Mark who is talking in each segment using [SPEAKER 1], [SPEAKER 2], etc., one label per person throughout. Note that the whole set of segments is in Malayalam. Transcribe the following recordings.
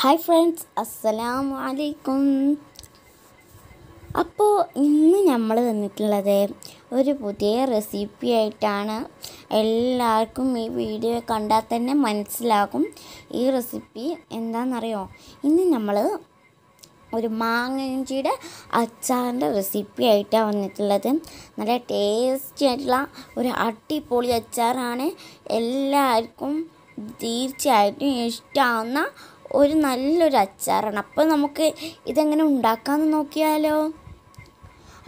[SPEAKER 1] ഹായ് ഫ്രണ്ട്സ് അസ്സലാം വലൈക്കും അപ്പോൾ ഇന്ന് നമ്മൾ തന്നിട്ടുള്ളത് ഒരു പുതിയ റെസിപ്പി ആയിട്ടാണ് എല്ലാവർക്കും ഈ വീഡിയോ കണ്ടാൽ തന്നെ മനസ്സിലാകും ഈ റെസിപ്പി എന്താണെന്നറിയോ ഇന്ന് നമ്മൾ ഒരു മാങ്ങഞ്ചിയുടെ അച്ചാറിൻ്റെ റെസിപ്പി ആയിട്ടാണ് വന്നിട്ടുള്ളത് നല്ല ടേസ്റ്റി ആയിട്ടുള്ള ഒരു അടിപൊളി അച്ചാറാണ് എല്ലാവർക്കും തീർച്ചയായിട്ടും ഇഷ്ടമാകുന്ന ഒരു നല്ലൊരു അച്ചാറാണ് അപ്പോൾ നമുക്ക് ഇതെങ്ങനെ ഉണ്ടാക്കാമെന്ന് നോക്കിയാലോ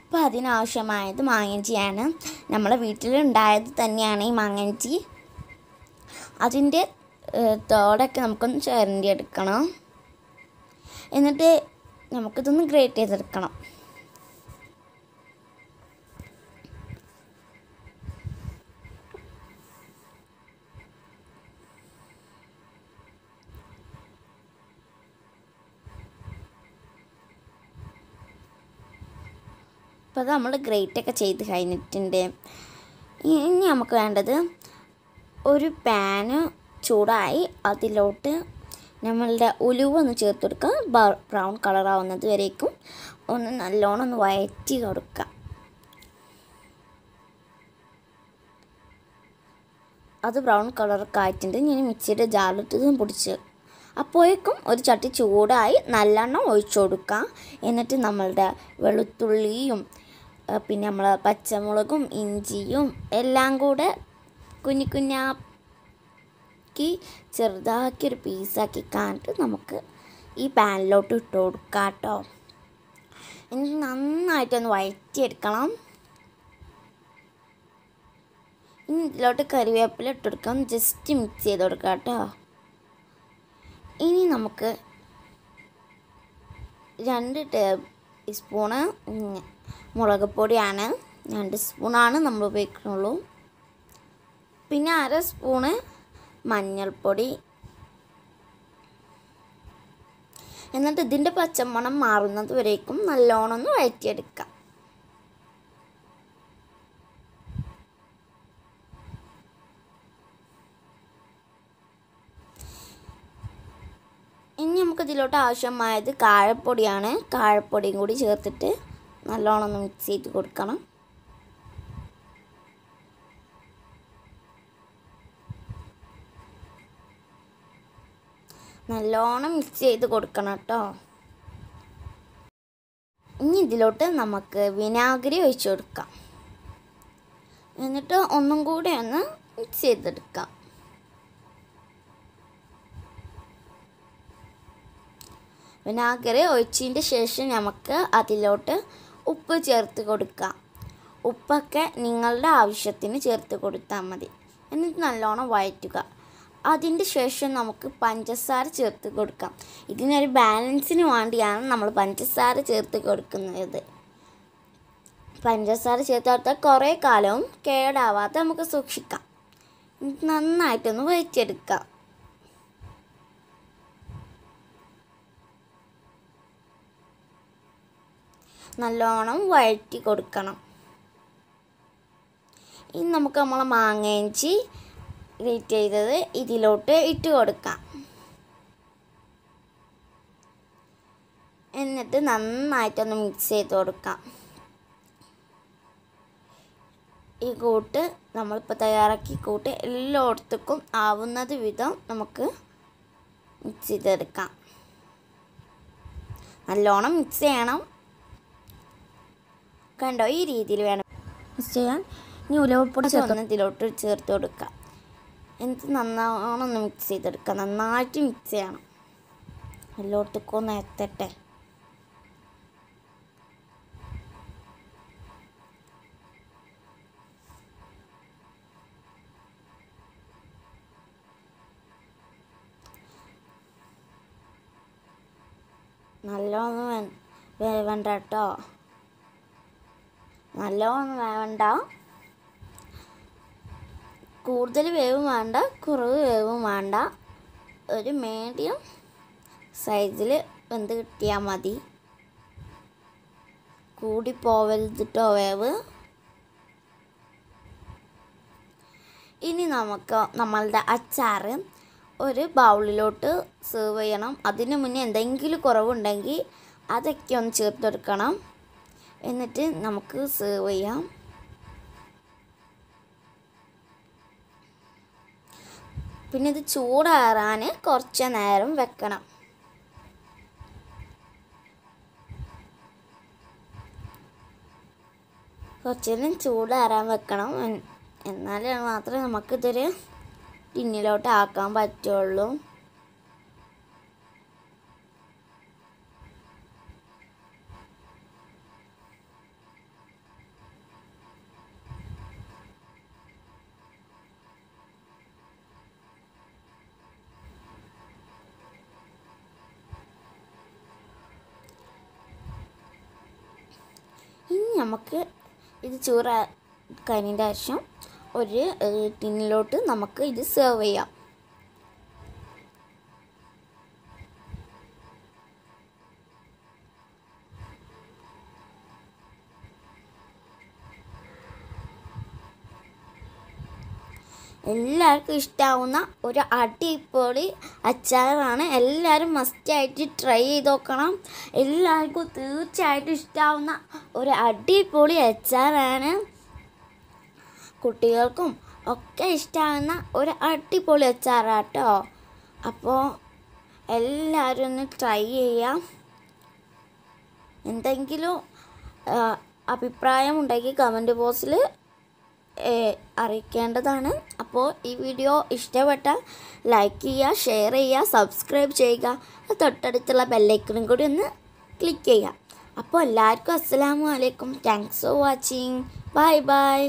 [SPEAKER 1] അപ്പോൾ അതിനാവശ്യമായത് മാങ്ങഞ്ചിയാണ് നമ്മളെ വീട്ടിലുണ്ടായത് തന്നെയാണ് ഈ മാങ്ങഞ്ചി അതിൻ്റെ തോടൊക്കെ നമുക്കൊന്ന് ചേരണ്ടി എടുക്കണം എന്നിട്ട് നമുക്കിതൊന്ന് ഗ്രേറ്റ് ചെയ്തെടുക്കണം അപ്പോൾ അത് നമ്മൾ ഒക്കെ ചെയ്ത് കഴിഞ്ഞിട്ടുണ്ട് ഇനി നമുക്ക് വേണ്ടത് ഒരു പാന് ചൂടായി അതിലോട്ട് നമ്മളുടെ ഉലുവ ഒന്ന് ചേർത്ത് കൊടുക്കുക ബ്രൗൺ കളറാവുന്നത് വരേക്കും ഒന്ന് നല്ലോണം ഒന്ന് വയറ്റി കൊടുക്കുക അത് ബ്രൗൺ കളറൊക്കെ ആയിട്ടുണ്ട് ഞാൻ മിക്സിയുടെ ജാറിലിട്ടതും പൊടിച്ച് അപ്പോഴേക്കും ഒരു ചട്ടി ചൂടായി നല്ലെണ്ണം ഒഴിച്ചു കൊടുക്കുക എന്നിട്ട് നമ്മളുടെ വെളുത്തുള്ളിയും പിന്നെ നമ്മൾ പച്ചമുളകും ഇഞ്ചിയും എല്ലാം കൂടെ കുഞ്ഞു കുഞ്ഞാക്കി ചെറുതാക്കി ഒരു പീസാക്കി കാണിട്ട് നമുക്ക് ഈ പാനിലോട്ട് ഇട്ട് കൊടുക്കാം കേട്ടോ ഇനി നന്നായിട്ടൊന്ന് വഴറ്റിയെടുക്കണം ഇനി ഇതിലോട്ട് കറിവേപ്പില ഇട്ട് കൊടുക്കാം ജസ്റ്റ് മിക്സ് ചെയ്ത് കൊടുക്കാം കേട്ടോ ഇനി നമുക്ക് രണ്ട് ടേബിൾ സ്പൂണ് മുളക് പൊടിയാണ് രണ്ട് സ്പൂണാണ് നമ്മൾ ഉപയോഗിക്കുന്നുള്ളൂ പിന്നെ അര സ്പൂണ് മഞ്ഞൾപ്പൊടി എന്നിട്ട് ഇതിൻ്റെ പച്ചമണം മാറുന്നത് വരേക്കും നല്ലോണം ഒന്ന് വഴറ്റിയെടുക്കാം ഇനി നമുക്കിതിലോട്ട് ആവശ്യമായത് കാഴപ്പൊടിയാണ് കാഴപ്പൊടിയും കൂടി ചേർത്തിട്ട് നല്ലോണം ഒന്ന് മിക്സ് ചെയ്ത് കൊടുക്കണം നല്ലോണം മിക്സ് ചെയ്ത് കൊടുക്കണം കേട്ടോ ഇനി ഇതിലോട്ട് നമുക്ക് വിനാഗിരി ഒഴിച്ചു കൊടുക്കാം എന്നിട്ട് ഒന്നും കൂടി ഒന്ന് മിക്സ് ചെയ്തെടുക്കാം വിനാഗിരി ഒഴിച്ചതിൻ്റെ ശേഷം നമുക്ക് അതിലോട്ട് ഉപ്പ് ചേർത്ത് കൊടുക്കുക ഉപ്പൊക്കെ നിങ്ങളുടെ ആവശ്യത്തിന് ചേർത്ത് കൊടുത്താൽ മതി എന്നിട്ട് നല്ലോണം വഴറ്റുക അതിൻ്റെ ശേഷം നമുക്ക് പഞ്ചസാര ചേർത്ത് കൊടുക്കാം ഇതിനൊരു ബാലൻസിന് വേണ്ടിയാണ് നമ്മൾ പഞ്ചസാര ചേർത്ത് കൊടുക്കുന്നത് പഞ്ചസാര ചേർത്ത് കൊടുത്താൽ കുറേ കാലവും കേടാവാതെ നമുക്ക് സൂക്ഷിക്കാം നന്നായിട്ടൊന്ന് വഴിച്ചെടുക്കാം നല്ലോണം വഴറ്റി കൊടുക്കണം ഇനി നമുക്ക് നമ്മൾ മാങ്ങയിഞ്ചി ഗ്രേറ്റ് ചെയ്തത് ഇതിലോട്ട് ഇട്ട് കൊടുക്കാം എന്നിട്ട് നന്നായിട്ടൊന്ന് മിക്സ് ചെയ്ത് കൊടുക്കാം ഈ കൂട്ട് നമ്മളിപ്പോൾ തയ്യാറാക്കി കൂട്ട് എല്ലായിടത്തേക്കും ആവുന്നത് വിധം നമുക്ക് മിക്സ് ചെയ്തെടുക്കാം നല്ലോണം മിക്സ് ചെയ്യണം കണ്ടോ ഈ രീതിയിൽ വേണം ചെയ്യാൻ ഇനി ഉലവപ്പൊടി ചേർന്നതിലോട്ട് ചേർത്ത് കൊടുക്കുക എന്നിട്ട് നന്നാവണമെന്ന് മിക്സ് ചെയ്തെടുക്കുക നന്നായിട്ട് മിക്സ് ചെയ്യണം എല്ലായിടത്തേക്കും നേരത്തെ നല്ലോന്ന് വേ വേണ്ട കേട്ടോ നല്ലോണം വേണ്ട കൂടുതൽ വേവും വേണ്ട കുറവ് വേവും വേണ്ട ഒരു മീഡിയം സൈസിൽ വെന്ത് കിട്ടിയാൽ മതി കൂടി പോവരുതിട്ടോ വേവ് ഇനി നമുക്ക് നമ്മളുടെ അച്ചാറ് ഒരു ബൗളിലോട്ട് സെർവ് ചെയ്യണം അതിനു മുന്നേ എന്തെങ്കിലും കുറവുണ്ടെങ്കിൽ അതൊക്കെ ഒന്ന് ചേർത്തെടുക്കണം എന്നിട്ട് നമുക്ക് സെർവ് ചെയ്യാം പിന്നെ ഇത് ചൂടാറാൻ കുറച്ച് നേരം വെക്കണം കുറച്ച് നേരം ചൂടാറാൻ വെക്കണം എന്നാൽ മാത്രമേ നമുക്കിതൊരു ടിന്നിലോട്ട് ആക്കാൻ പറ്റുള്ളൂ നമുക്ക് ഇത് ചൂറാക്കാനിൻ്റെ ആവശ്യം ഒരു ടിന്നിലോട്ട് നമുക്ക് ഇത് സെർവ് ചെയ്യാം എല്ലാവർക്കും ഇഷ്ടാവുന്ന ഒരു അടിപൊളി അച്ചാറാണ് എല്ലാവരും മസ്റ്റായിട്ട് ട്രൈ ചെയ്ത് നോക്കണം എല്ലാവർക്കും തീർച്ചയായിട്ടും ഇഷ്ടാവുന്ന ഒരു അടിപൊളി അച്ചാറാണ് കുട്ടികൾക്കും ഒക്കെ ഇഷ്ടാവുന്ന ഒരു അടിപൊളി അച്ചാറാട്ടോ അപ്പോൾ എല്ലാവരും ഒന്ന് ട്രൈ ചെയ്യാം എന്തെങ്കിലും അഭിപ്രായമുണ്ടെങ്കിൽ കമൻറ്റ് ബോക്സിൽ അറിയിക്കേണ്ടതാണ് അപ്പോൾ ഈ വീഡിയോ ഇഷ്ടപ്പെട്ട ലൈക്ക് ചെയ്യുക ഷെയർ ചെയ്യുക സബ്സ്ക്രൈബ് ചെയ്യുക തൊട്ടടുത്തുള്ള ബെല്ലൈക്കണും കൂടി ഒന്ന് ക്ലിക്ക് ചെയ്യുക അപ്പോൾ എല്ലാവർക്കും അസ്സാം വലൈക്കും thanks for watching bye by